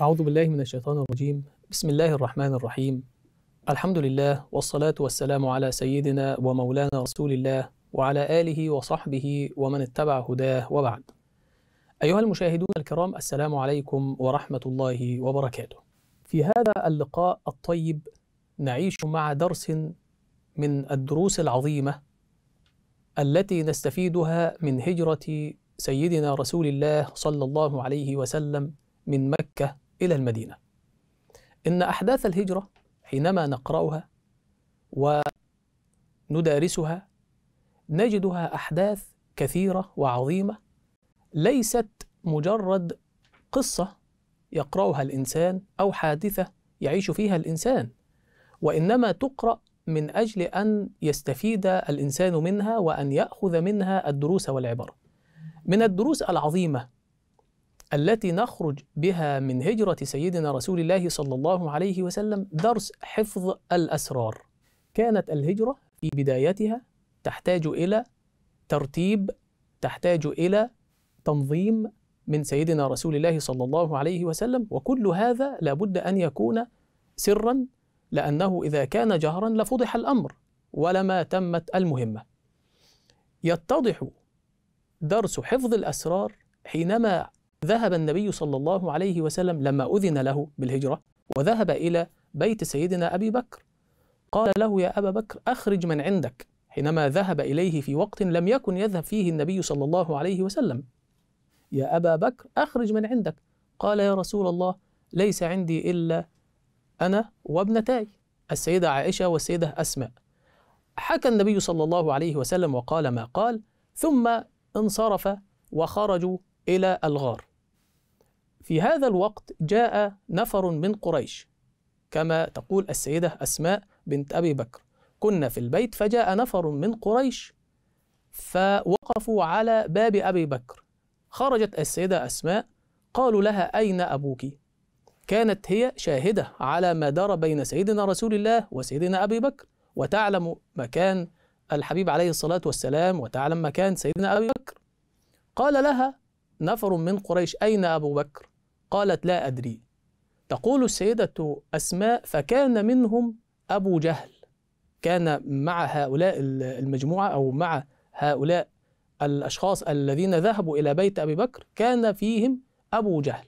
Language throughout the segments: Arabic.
أعوذ بالله من الشيطان الرجيم بسم الله الرحمن الرحيم الحمد لله والصلاة والسلام على سيدنا ومولانا رسول الله وعلى آله وصحبه ومن اتبع هداه وبعد أيها المشاهدون الكرام السلام عليكم ورحمة الله وبركاته في هذا اللقاء الطيب نعيش مع درس من الدروس العظيمة التي نستفيدها من هجرة سيدنا رسول الله صلى الله عليه وسلم من مكة إلى المدينة إن أحداث الهجرة حينما نقرأها وندارسها نجدها أحداث كثيرة وعظيمة ليست مجرد قصة يقرأها الإنسان أو حادثة يعيش فيها الإنسان وإنما تقرأ من أجل أن يستفيد الإنسان منها وأن يأخذ منها الدروس والعبر من الدروس العظيمة التي نخرج بها من هجرة سيدنا رسول الله صلى الله عليه وسلم درس حفظ الأسرار. كانت الهجرة في بدايتها تحتاج إلى ترتيب، تحتاج إلى تنظيم من سيدنا رسول الله صلى الله عليه وسلم، وكل هذا لابد أن يكون سرا لأنه إذا كان جهرا لفضح الأمر ولما تمت المهمة. يتضح درس حفظ الأسرار حينما ذهب النبي صلى الله عليه وسلم لما أذن له بالهجرة وذهب إلى بيت سيدنا أبي بكر قال له يا أبا بكر أخرج من عندك حينما ذهب إليه في وقت لم يكن يذهب فيه النبي صلى الله عليه وسلم يا أبا بكر أخرج من عندك قال يا رسول الله ليس عندي إلا أنا وابنتاي السيدة عائشة والسيدة أسماء حكى النبي صلى الله عليه وسلم وقال ما قال ثم انصرف وخرجوا إلى الغار في هذا الوقت جاء نفر من قريش كما تقول السيدة أسماء بنت أبي بكر كنا في البيت فجاء نفر من قريش فوقفوا على باب أبي بكر خرجت السيدة أسماء قالوا لها أين أبوك؟ كانت هي شاهدة على ما دار بين سيدنا رسول الله وسيدنا أبي بكر وتعلم مكان الحبيب عليه الصلاة والسلام وتعلم مكان سيدنا أبي بكر قال لها نفر من قريش أين أبو بكر؟ قالت لا أدري تقول السيدة أسماء فكان منهم أبو جهل كان مع هؤلاء المجموعة أو مع هؤلاء الأشخاص الذين ذهبوا إلى بيت أبي بكر كان فيهم أبو جهل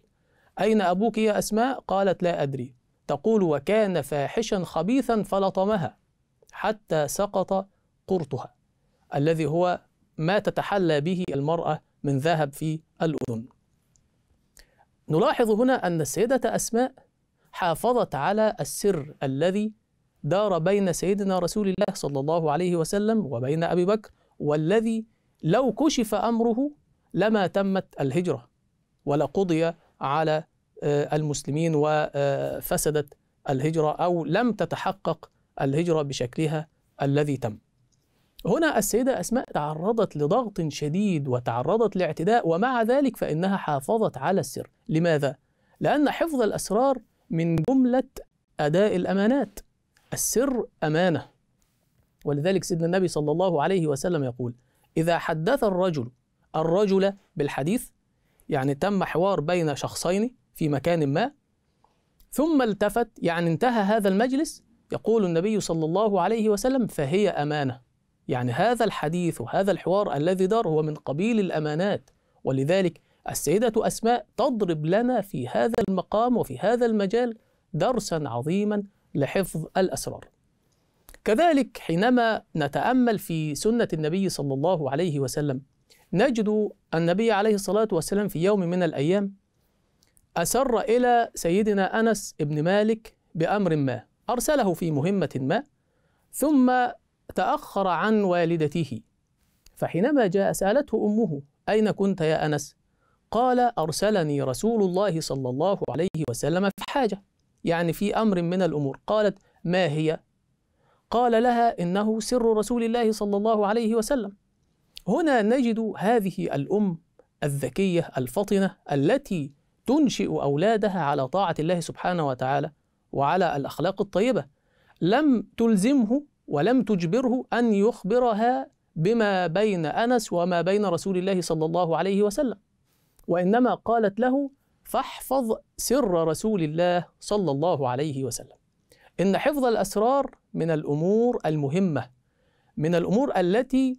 أين أبوك يا أسماء؟ قالت لا أدري تقول وكان فاحشا خبيثا فلطمها حتى سقط قرطها الذي هو ما تتحلى به المرأة من ذهب في الأذن نلاحظ هنا أن السيدة أسماء حافظت على السر الذي دار بين سيدنا رسول الله صلى الله عليه وسلم وبين أبي بكر والذي لو كشف أمره لما تمت الهجرة ولقضي على آه، المسلمين وفسدت الهجرة أو لم تتحقق الهجرة بشكلها الذي تم هنا السيدة أسماء تعرضت لضغط شديد وتعرضت لاعتداء ومع ذلك فإنها حافظت على السر لماذا؟ لأن حفظ الأسرار من جملة أداء الأمانات السر أمانة ولذلك سيدنا النبي صلى الله عليه وسلم يقول إذا حدث الرجل الرجل بالحديث يعني تم حوار بين شخصين في مكان ما ثم التفت يعني انتهى هذا المجلس يقول النبي صلى الله عليه وسلم فهي أمانة يعني هذا الحديث وهذا الحوار الذي دار هو من قبيل الأمانات ولذلك السيدة أسماء تضرب لنا في هذا المقام وفي هذا المجال درسا عظيما لحفظ الأسرار كذلك حينما نتأمل في سنة النبي صلى الله عليه وسلم نجد النبي عليه الصلاة والسلام في يوم من الأيام أسر إلى سيدنا أنس بن مالك بأمر ما أرسله في مهمة ما ثم تأخر عن والدته فحينما جاء سألته أمه أين كنت يا أنس؟ قال أرسلني رسول الله صلى الله عليه وسلم في حاجة يعني في أمر من الأمور قالت ما هي؟ قال لها إنه سر رسول الله صلى الله عليه وسلم هنا نجد هذه الأم الذكية الفطنة التي تنشئ أولادها على طاعة الله سبحانه وتعالى وعلى الأخلاق الطيبة لم تلزمه ولم تجبره أن يخبرها بما بين أنس وما بين رسول الله صلى الله عليه وسلم وإنما قالت له فاحفظ سر رسول الله صلى الله عليه وسلم إن حفظ الأسرار من الأمور المهمة من الأمور التي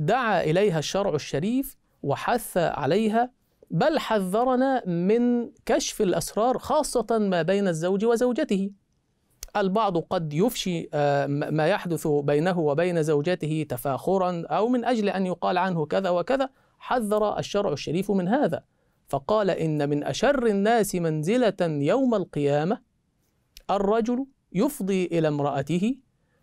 دعا إليها الشرع الشريف وحث عليها بل حذرنا من كشف الأسرار خاصة ما بين الزوج وزوجته البعض قد يفشي آه، ما يحدث بينه وبين زوجته تفاخرا أو من أجل أن يقال عنه كذا وكذا حذر الشرع الشريف من هذا فقال إن من أشر الناس منزلة يوم القيامة الرجل يفضي إلى امرأته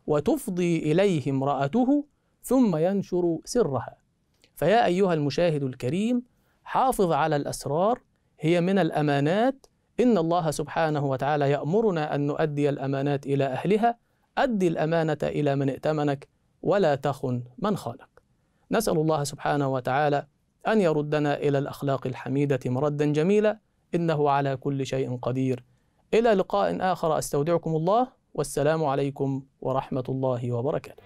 وتفضي إليه امرأته ثم ينشر سرها فيا أيها المشاهد الكريم حافظ على الأسرار هي من الأمانات إن الله سبحانه وتعالى يأمرنا أن نؤدي الأمانات إلى أهلها أد الأمانة إلى من ائتمنك ولا تخن من خانك نسأل الله سبحانه وتعالى أن يردنا إلى الأخلاق الحميدة مردا جميلا إنه على كل شيء قدير إلى لقاء آخر أستودعكم الله والسلام عليكم ورحمة الله وبركاته